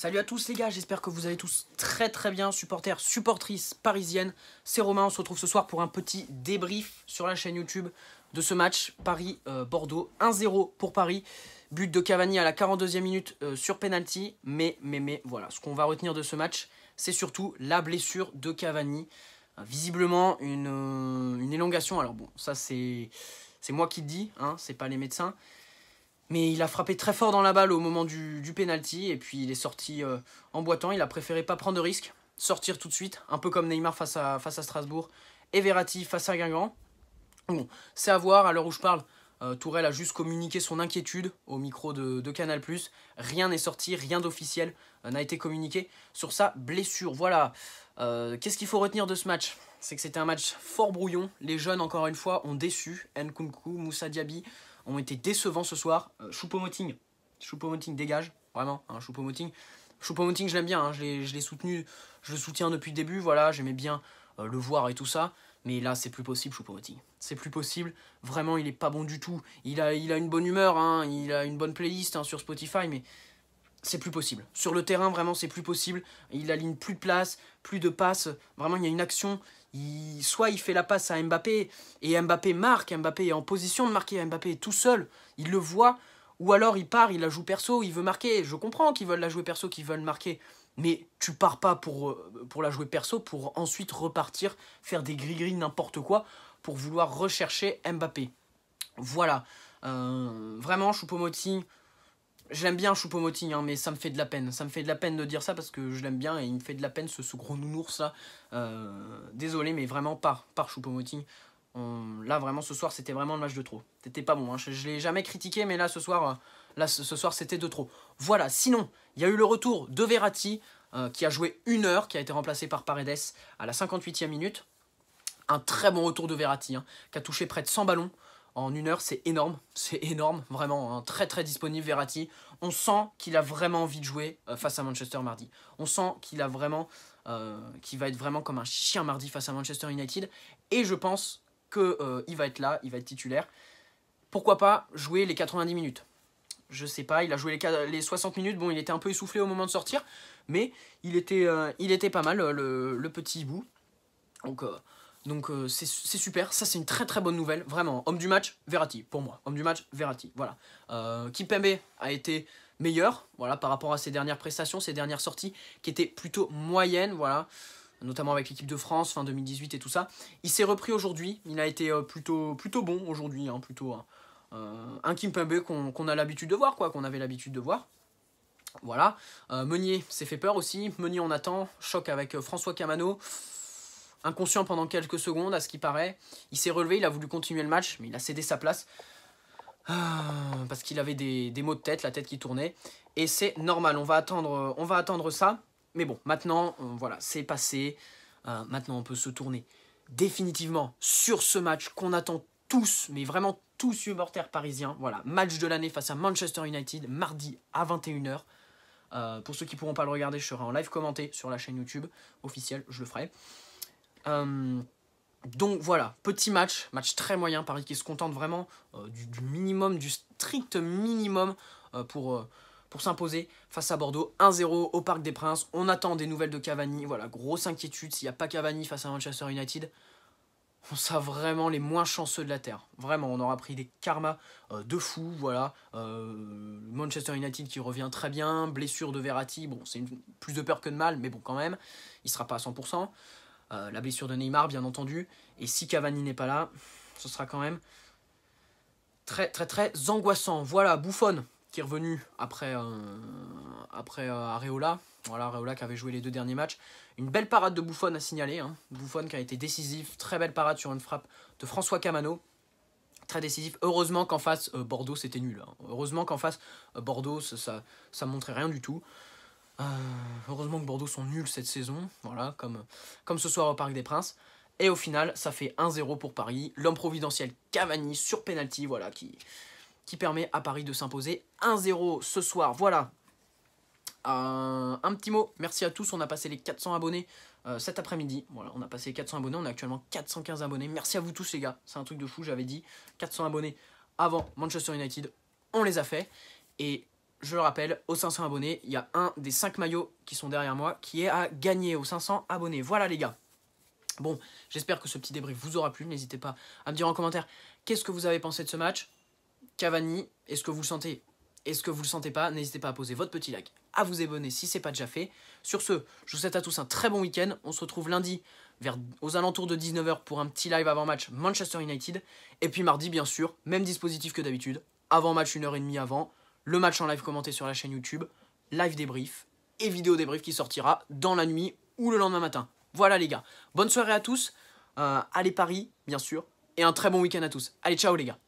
Salut à tous les gars, j'espère que vous allez tous très très bien, supporters, supportrices parisiennes. C'est Romain, on se retrouve ce soir pour un petit débrief sur la chaîne YouTube de ce match Paris-Bordeaux. 1-0 pour Paris, but de Cavani à la 42e minute euh, sur penalty. Mais, mais, mais, voilà, ce qu'on va retenir de ce match, c'est surtout la blessure de Cavani. Euh, visiblement euh, une, élongation, alors bon, ça c'est moi qui le dis, hein, c'est pas les médecins. Mais il a frappé très fort dans la balle au moment du, du penalty et puis il est sorti en euh, boitant. Il a préféré pas prendre de risque, sortir tout de suite, un peu comme Neymar face à, face à Strasbourg et Verratti face à Guingamp. Bon, c'est à voir, à l'heure où je parle, euh, Tourelle a juste communiqué son inquiétude au micro de, Canal+. Rien n'est sorti, rien d'officiel euh, n'a été communiqué sur sa blessure. Voilà, qu'est-ce qu'il faut retenir de ce match C'est que c'était un match fort brouillon. Les jeunes, encore une fois, ont déçu. Nkunku, Moussa Diaby ont été décevants ce soir. Euh, Choupo-Moting, Choupo-Moting dégage, vraiment, hein, Choupo-Moting. Choupo-Moting, je l'aime bien, hein, je l'ai soutenu, je le soutiens depuis le début, voilà, j'aimais bien euh, le voir et tout ça. Mais là, c'est plus possible, Choupo-Moting. C'est plus possible. Vraiment, il est pas bon du tout. Il a, il a une bonne humeur, hein, il a une bonne playlist hein, sur Spotify, mais c'est plus possible. Sur le terrain, vraiment, c'est plus possible. Il aligne plus de place, plus de passes. Vraiment, il y a une action, il, soit il fait la passe à Mbappé et Mbappé marque, Mbappé est en position de marquer, Mbappé est tout seul, il le voit, ou alors il part, il la joue perso, il veut marquer. Je comprends qu'ils veulent la jouer perso, qu'ils veulent marquer, mais tu pars pas pour, euh, la jouer perso pour ensuite repartir, faire des gris-gris n'importe quoi pour vouloir rechercher Mbappé. Voilà. Euh, vraiment, choupo J'aime bien Choupo-Moting, hein, mais ça me fait de la peine. Ça me fait de la peine de dire ça parce que je l'aime bien et il me fait de la peine ce, gros nounours là. Euh, désolé, mais vraiment pas par Choupo-Moting. Là, vraiment, ce soir, c'était vraiment le match de trop. C'était pas bon. Hein. Je, l'ai jamais critiqué, mais là, ce soir, euh, là, ce, soir, c'était de trop. Voilà. Sinon, il y a eu le retour de Verratti euh, qui a joué une heure, qui a été remplacé par Paredes à la 58e minute. Un très bon retour de Verratti, hein, qui a touché près de 100 ballons en une heure, c'est énorme, c'est énorme, vraiment, hein. très très disponible Verratti. On sent qu'il a vraiment envie de jouer euh, face à Manchester mardi. On sent qu'il a vraiment, euh, va être vraiment comme un chien mardi face à Manchester United. Et je pense qu'il euh, va être là, il va être titulaire. Pourquoi pas jouer les 90 minutes Je sais pas, il a joué les, 60 minutes, bon, il était un peu essoufflé au moment de sortir, mais il était, il était pas mal, le, le petit bout. Donc donc euh, c'est super, ça c'est une très très bonne nouvelle, vraiment. Homme du match, Verratti, pour moi. Homme du match, Verratti, voilà. Euh, Kimpembe a été meilleur, voilà, par rapport à ses dernières prestations, ses dernières sorties, qui étaient plutôt moyennes, voilà. Notamment avec l'équipe de France, fin 2018 et tout ça. Il s'est repris aujourd'hui, il a été euh, plutôt, plutôt bon aujourd'hui, hein, plutôt... un hein. euh, un Kimpembe qu'on a l'habitude de voir, quoi, qu'on avait l'habitude de voir. Voilà. Meunier s'est fait peur aussi. Meunier, on attend. Choc avec François Camano inconscient pendant quelques secondes, à ce qui paraît. Il s'est relevé, il a voulu continuer le match, mais il a cédé sa place. Ah, parce qu'il avait des, des, maux de tête, la tête qui tournait. Et c'est normal, on va attendre, on va attendre ça. Mais bon, maintenant, voilà, c'est passé. Euh, maintenant, on peut se tourner définitivement sur ce match qu'on attend tous, mais vraiment tous supporters parisiens. Voilà, match de l'année face à Manchester United, mardi à 21h. Euh, pour ceux qui ne pourront pas le regarder, je serai en live commenté sur la chaîne YouTube officielle, je le ferai. Euh, donc voilà, petit match, match très moyen, Paris qui se contente vraiment euh, du, minimum, du strict minimum euh, pour, pour s'imposer face à Bordeaux. 1-0 au Parc des Princes, on attend des nouvelles de Cavani, voilà, grosse inquiétude, s'il n'y a pas Cavani face à Manchester United, on sera vraiment les moins chanceux de la Terre. Vraiment, on aura pris des karmas de fou, voilà. Manchester United qui revient très bien, blessure de Verratti, bon, c'est plus de peur que de mal, mais bon, quand même, il sera pas à 100%. Euh, la blessure de Neymar, bien entendu. Et si Cavani n'est pas là, ce sera quand même très, très, très angoissant. Voilà, bouffonne qui est revenu après, euh, après euh, Areola. Voilà, Areola qui avait joué les deux derniers matchs. Une belle parade de bouffonne à signaler. Hein. qui a été décisif. Très belle parade sur une frappe de François Camano. Très décisif. Heureusement qu'en face, Bordeaux, c'était nul. Hein. Heureusement qu'en face, Bordeaux, ça, ça montrait rien du tout. Euh, heureusement que Bordeaux sont nuls cette saison, voilà, comme, comme ce soir au Parc des Princes. Et au final, ça fait 1-0 pour Paris. L'homme providentiel Cavani sur penalty, voilà, qui, qui permet à Paris de s'imposer 1-0 ce soir. Voilà. Euh, un petit mot, merci à tous, on a passé les 400 abonnés euh, cet après-midi. Voilà, on a passé les 400 abonnés, on a actuellement 415 abonnés. Merci à vous tous les gars, c'est un truc de fou, j'avais dit 400 abonnés avant Manchester United, on les a fait. Et je le rappelle, aux 500 abonnés, il y a un des 5 maillots qui sont derrière moi qui est à gagner aux 500 abonnés. Voilà les gars. Bon, j'espère que ce petit débrief vous aura plu. N'hésitez pas à me dire en commentaire qu'est-ce que vous avez pensé de ce match. Cavani, est-ce que vous le sentez Est-ce que vous le sentez pas N'hésitez pas à poser votre petit like, à vous abonner si c'est pas déjà fait. Sur ce, je vous souhaite à tous un très bon week-end. On se retrouve lundi vers, aux alentours de 19h pour un petit live avant match Manchester United. Et puis mardi, bien sûr, même dispositif que d'habitude. Avant match, une heure et demie avant le match en live commenté sur la chaîne YouTube, live débrief et vidéo débrief qui sortira dans la nuit ou le lendemain matin. Voilà les gars, bonne soirée à tous, euh, allez Paris bien sûr, et un très bon week-end à tous. Allez ciao les gars